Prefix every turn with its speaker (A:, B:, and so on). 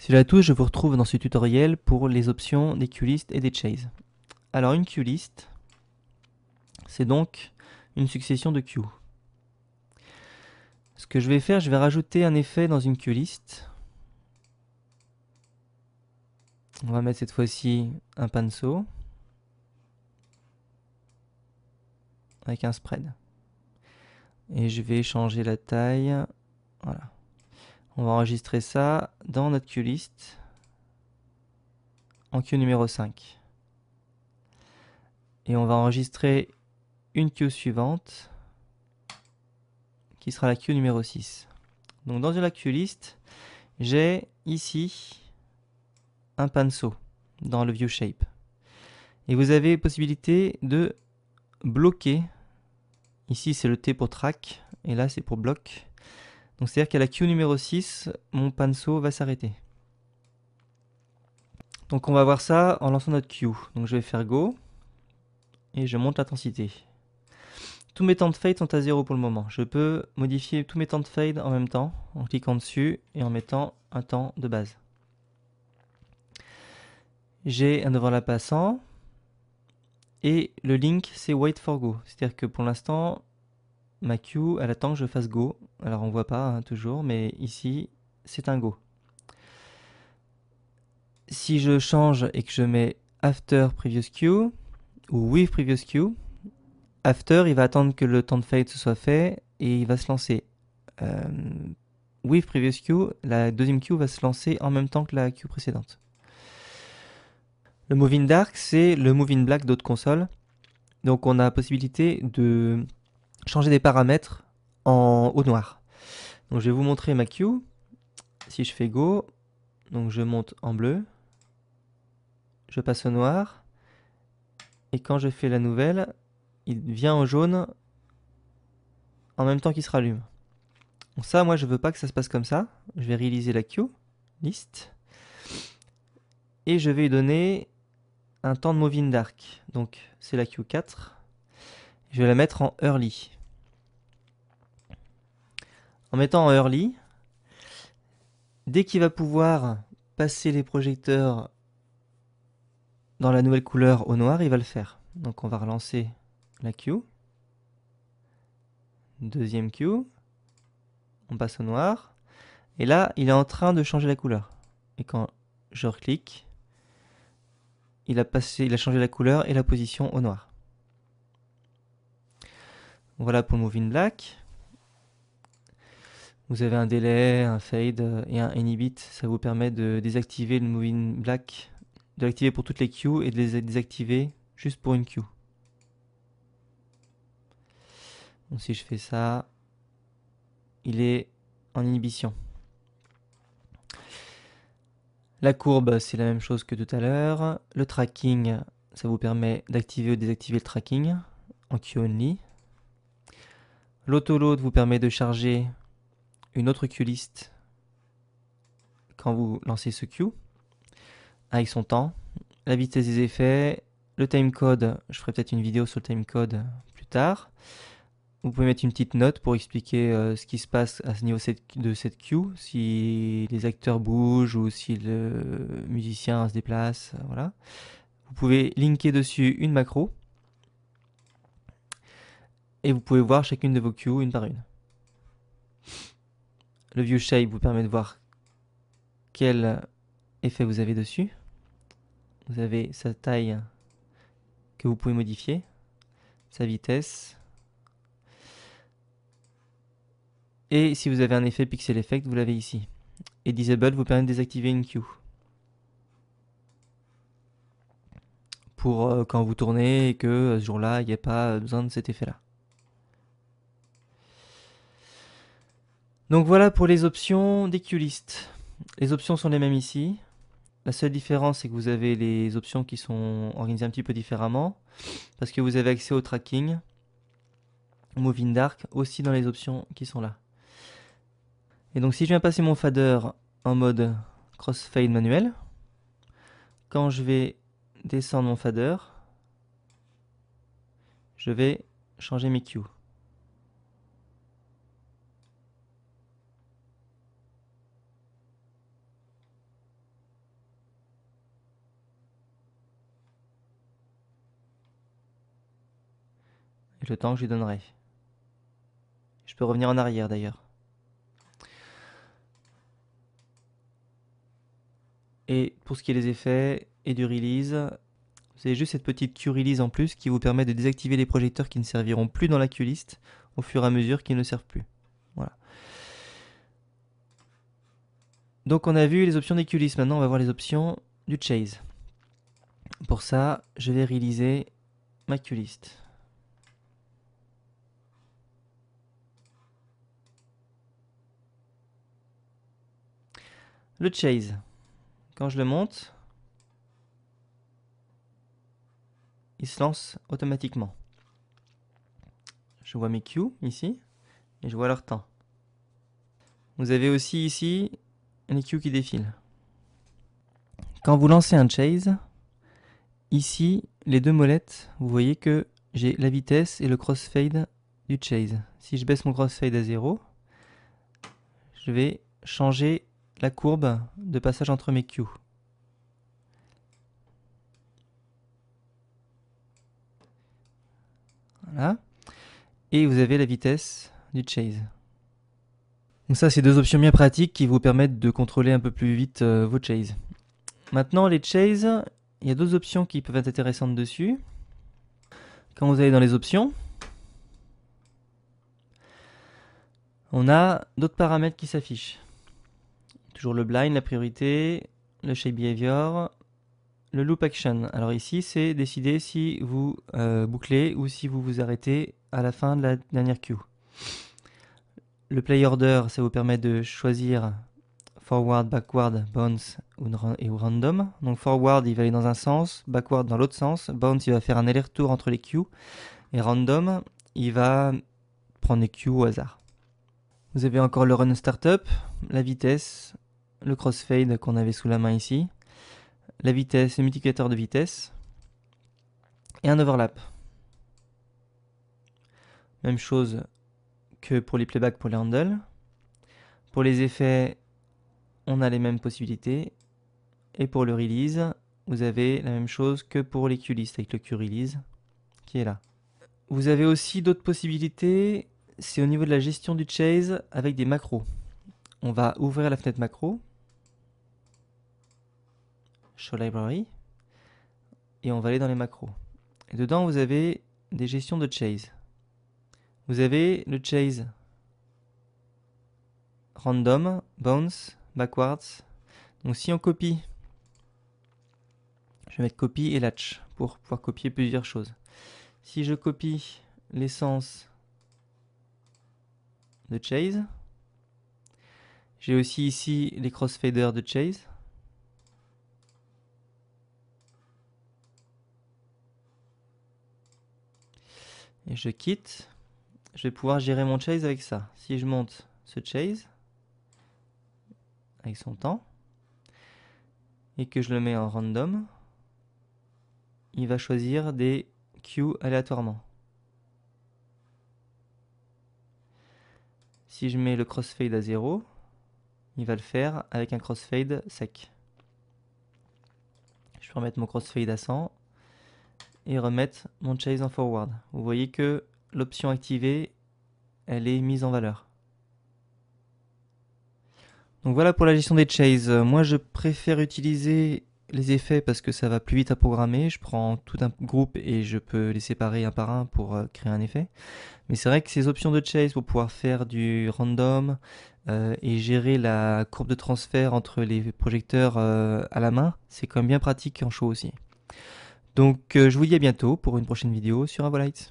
A: Salut à tous, je vous retrouve dans ce tutoriel pour les options des Q-list et des chase. Alors une Q-list, c'est donc une succession de Q. Ce que je vais faire, je vais rajouter un effet dans une Q-list. On va mettre cette fois-ci un pinceau avec un spread. Et je vais changer la taille. Voilà. On va enregistrer ça dans notre queue liste, en queue numéro 5. Et on va enregistrer une queue suivante qui sera la queue numéro 6. Donc dans la queue liste, j'ai ici un pinceau dans le view shape. Et vous avez possibilité de bloquer. Ici c'est le T pour track et là c'est pour bloc. Donc c'est-à-dire qu'à la queue numéro 6, mon pinceau va s'arrêter. Donc on va voir ça en lançant notre queue. Donc je vais faire go et je monte l'intensité. Tous mes temps de fade sont à zéro pour le moment. Je peux modifier tous mes temps de fade en même temps en cliquant dessus et en mettant un temps de base. J'ai un devant la passant et le link c'est wait for go. C'est-à-dire que pour l'instant Ma queue, elle attend que je fasse Go. Alors on voit pas hein, toujours, mais ici, c'est un Go. Si je change et que je mets After Previous Queue ou With Previous Queue, After, il va attendre que le temps de fade se soit fait et il va se lancer. Euh, with Previous Queue, la deuxième queue va se lancer en même temps que la queue précédente. Le Move in Dark, c'est le Move in Black d'autres consoles. Donc on a la possibilité de changer des paramètres en haut noir. Donc je vais vous montrer ma queue. Si je fais Go, donc je monte en bleu, je passe au noir, et quand je fais la nouvelle, il vient en jaune en même temps qu'il se rallume. Donc ça, moi, je veux pas que ça se passe comme ça. Je vais réaliser la queue, list, et je vais lui donner un temps de moving dark. Donc c'est la queue 4. Je vais la mettre en early en mettant en early, dès qu'il va pouvoir passer les projecteurs dans la nouvelle couleur au noir, il va le faire. Donc on va relancer la queue. Deuxième queue. On passe au noir. Et là, il est en train de changer la couleur. Et quand je reclique, il a, passé, il a changé la couleur et la position au noir. Voilà pour le Moving Black. Vous avez un délai, un fade et un inhibit. Ça vous permet de désactiver le moving black, de l'activer pour toutes les queues et de les désactiver juste pour une queue. Donc si je fais ça, il est en inhibition. La courbe, c'est la même chose que tout à l'heure. Le tracking, ça vous permet d'activer ou désactiver le tracking en queue only. L'autoload vous permet de charger une autre queue liste quand vous lancez ce queue avec son temps, la vitesse des effets, le timecode, je ferai peut-être une vidéo sur le timecode plus tard. Vous pouvez mettre une petite note pour expliquer euh, ce qui se passe à ce niveau de cette queue, si les acteurs bougent ou si le musicien se déplace, euh, voilà. Vous pouvez linker dessus une macro et vous pouvez voir chacune de vos queues une par une. Le view shape vous permet de voir quel effet vous avez dessus. Vous avez sa taille que vous pouvez modifier, sa vitesse. Et si vous avez un effet pixel effect, vous l'avez ici. Et disable vous permet de désactiver une queue. Pour euh, quand vous tournez et que euh, ce jour-là, il n'y a pas besoin de cet effet-là. Donc voilà pour les options d'EQList. Les options sont les mêmes ici. La seule différence, c'est que vous avez les options qui sont organisées un petit peu différemment, parce que vous avez accès au tracking, au moving dark, aussi dans les options qui sont là. Et donc si je viens passer mon fader en mode crossfade manuel, quand je vais descendre mon fader, je vais changer mes cues. le temps que je lui donnerai. Je peux revenir en arrière d'ailleurs. Et pour ce qui est des effets et du release, vous avez juste cette petite Q release en plus qui vous permet de désactiver les projecteurs qui ne serviront plus dans la q list au fur et à mesure qu'ils ne servent plus. Voilà. Donc on a vu les options des Q list. Maintenant on va voir les options du chase. Pour ça, je vais réaliser ma q list. Le chase. Quand je le monte, il se lance automatiquement. Je vois mes queues ici et je vois leur temps. Vous avez aussi ici les cue qui défilent. Quand vous lancez un chase, ici, les deux molettes, vous voyez que j'ai la vitesse et le crossfade du chase. Si je baisse mon crossfade à 0, je vais changer la courbe de passage entre mes Q. Voilà. Et vous avez la vitesse du chase. Donc ça, c'est deux options bien pratiques qui vous permettent de contrôler un peu plus vite euh, vos chases. Maintenant, les chases, il y a deux options qui peuvent être intéressantes dessus. Quand vous allez dans les options, on a d'autres paramètres qui s'affichent. Toujours le blind, la priorité, le shape behavior, le loop action. Alors ici, c'est décider si vous euh, bouclez ou si vous vous arrêtez à la fin de la dernière queue. Le play order, ça vous permet de choisir forward, backward, bounce et ou random. Donc forward, il va aller dans un sens, backward dans l'autre sens, bounce, il va faire un aller-retour entre les queues, et random, il va prendre les queues au hasard. Vous avez encore le run startup, la vitesse, le crossfade qu'on avait sous la main ici, la vitesse, le multiplicateur de vitesse, et un overlap. Même chose que pour les playbacks pour les handles. Pour les effets, on a les mêmes possibilités. Et pour le release, vous avez la même chose que pour les q avec le Q-release qui est là. Vous avez aussi d'autres possibilités, c'est au niveau de la gestion du chase avec des macros. On va ouvrir la fenêtre macro Show Library, et on va aller dans les macros. Et dedans, vous avez des gestions de chase. Vous avez le chase random, bounce, backwards. Donc si on copie, je vais mettre copie et latch pour pouvoir copier plusieurs choses. Si je copie l'essence de chase, j'ai aussi ici les crossfaders de chase. je quitte, je vais pouvoir gérer mon chase avec ça. Si je monte ce chase avec son temps et que je le mets en random, il va choisir des queues aléatoirement. Si je mets le crossfade à 0, il va le faire avec un crossfade sec. Je peux remettre mon crossfade à 100 et remettre mon chase en forward. Vous voyez que l'option activée, elle est mise en valeur. Donc voilà pour la gestion des chases. Moi je préfère utiliser les effets parce que ça va plus vite à programmer. Je prends tout un groupe et je peux les séparer un par un pour euh, créer un effet. Mais c'est vrai que ces options de chase pour pouvoir faire du random euh, et gérer la courbe de transfert entre les projecteurs euh, à la main, c'est quand même bien pratique en show aussi. Donc euh, je vous dis à bientôt pour une prochaine vidéo sur Avolite.